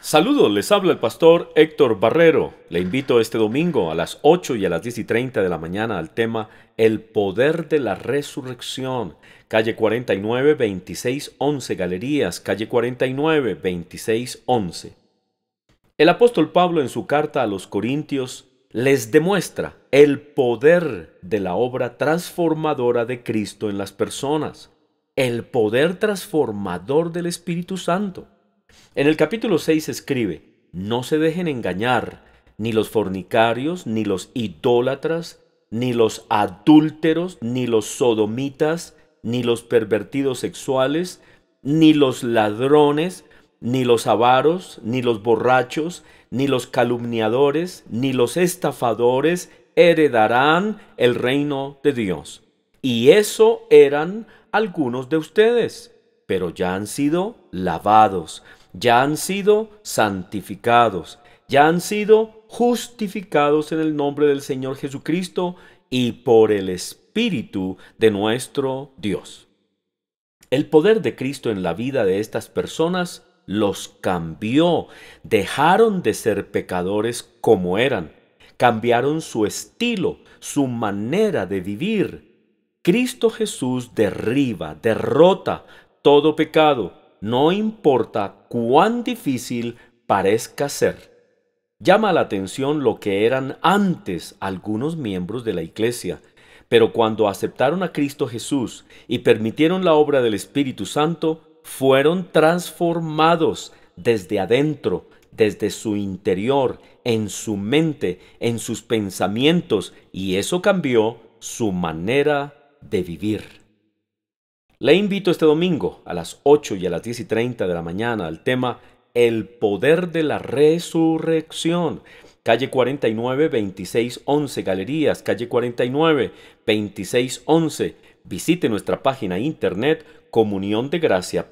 Saludos, les habla el pastor Héctor Barrero. Le invito este domingo a las 8 y a las 10 y 30 de la mañana al tema El poder de la resurrección. Calle 49, 2611 Galerías, calle 49, 2611. El apóstol Pablo en su carta a los Corintios les demuestra el poder de la obra transformadora de Cristo en las personas, el poder transformador del Espíritu Santo. En el capítulo 6 escribe, no se dejen engañar ni los fornicarios, ni los idólatras, ni los adúlteros, ni los sodomitas, ni los pervertidos sexuales, ni los ladrones, ni los avaros, ni los borrachos, ni los calumniadores, ni los estafadores heredarán el reino de Dios. Y eso eran algunos de ustedes, pero ya han sido lavados, ya han sido santificados, ya han sido justificados en el nombre del Señor Jesucristo y por el Espíritu de nuestro Dios. El poder de Cristo en la vida de estas personas los cambió, dejaron de ser pecadores como eran, cambiaron su estilo, su manera de vivir. Cristo Jesús derriba, derrota todo pecado, no importa cuán difícil parezca ser. Llama la atención lo que eran antes algunos miembros de la Iglesia, pero cuando aceptaron a Cristo Jesús y permitieron la obra del Espíritu Santo, fueron transformados desde adentro, desde su interior, en su mente, en sus pensamientos, y eso cambió su manera de vivir. Le invito este domingo a las 8 y a las 10 y 30 de la mañana al tema El poder de la resurrección. Calle 49 2611 Galerías, calle 49 2611. Visite nuestra página internet comuniondegracia.org.